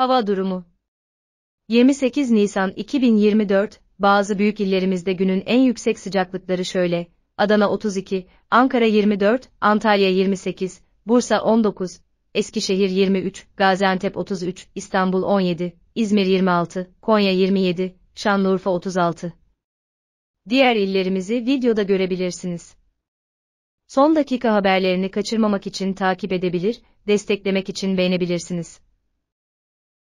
Hava durumu 28 Nisan 2024, bazı büyük illerimizde günün en yüksek sıcaklıkları şöyle, Adana 32, Ankara 24, Antalya 28, Bursa 19, Eskişehir 23, Gaziantep 33, İstanbul 17, İzmir 26, Konya 27, Şanlıurfa 36. Diğer illerimizi videoda görebilirsiniz. Son dakika haberlerini kaçırmamak için takip edebilir, desteklemek için beğenebilirsiniz.